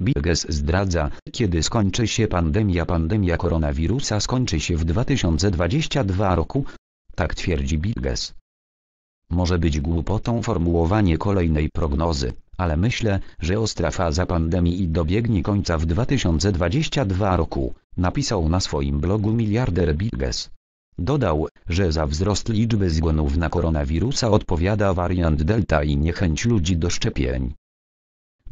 Bilges zdradza, kiedy skończy się pandemia. Pandemia koronawirusa skończy się w 2022 roku. Tak twierdzi Bilges. Może być głupotą formułowanie kolejnej prognozy, ale myślę, że ostra faza pandemii i dobiegnie końca w 2022 roku, napisał na swoim blogu miliarder Bilges. Dodał, że za wzrost liczby zgonów na koronawirusa odpowiada wariant Delta i niechęć ludzi do szczepień.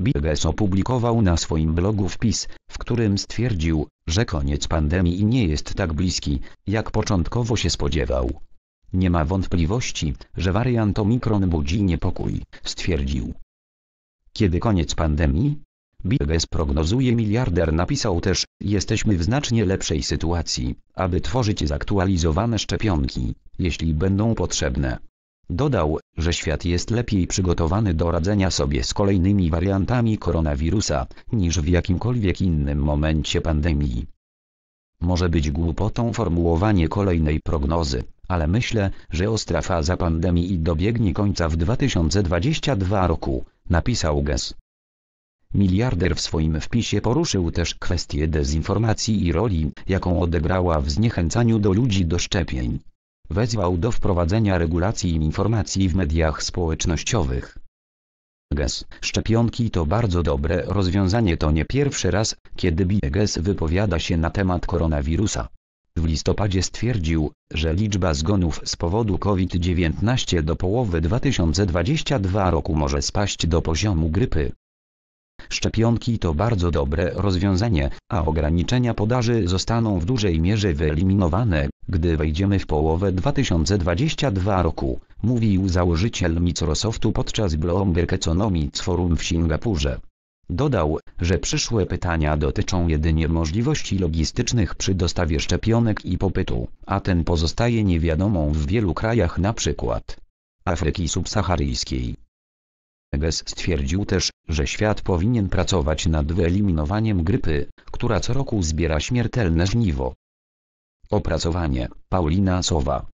Biebes opublikował na swoim blogu wpis, w którym stwierdził, że koniec pandemii nie jest tak bliski, jak początkowo się spodziewał. Nie ma wątpliwości, że wariant Omikron budzi niepokój, stwierdził. Kiedy koniec pandemii? Biebes prognozuje miliarder napisał też, jesteśmy w znacznie lepszej sytuacji, aby tworzyć zaktualizowane szczepionki, jeśli będą potrzebne. Dodał, że świat jest lepiej przygotowany do radzenia sobie z kolejnymi wariantami koronawirusa, niż w jakimkolwiek innym momencie pandemii. Może być głupotą formułowanie kolejnej prognozy, ale myślę, że ostra faza pandemii dobiegnie końca w 2022 roku, napisał Gess. Miliarder w swoim wpisie poruszył też kwestię dezinformacji i roli, jaką odegrała w zniechęcaniu do ludzi do szczepień wezwał do wprowadzenia regulacji informacji w mediach społecznościowych. GES. Szczepionki to bardzo dobre rozwiązanie to nie pierwszy raz, kiedy BIEGES wypowiada się na temat koronawirusa. W listopadzie stwierdził, że liczba zgonów z powodu COVID-19 do połowy 2022 roku może spaść do poziomu grypy. Szczepionki to bardzo dobre rozwiązanie, a ograniczenia podaży zostaną w dużej mierze wyeliminowane, gdy wejdziemy w połowę 2022 roku, mówił założyciel Microsoftu podczas Bloomberg Economics Forum w Singapurze. Dodał, że przyszłe pytania dotyczą jedynie możliwości logistycznych przy dostawie szczepionek i popytu, a ten pozostaje niewiadomą w wielu krajach np. Afryki subsaharyjskiej. Ges stwierdził też, że świat powinien pracować nad wyeliminowaniem grypy, która co roku zbiera śmiertelne żniwo. Opracowanie Paulina Sowa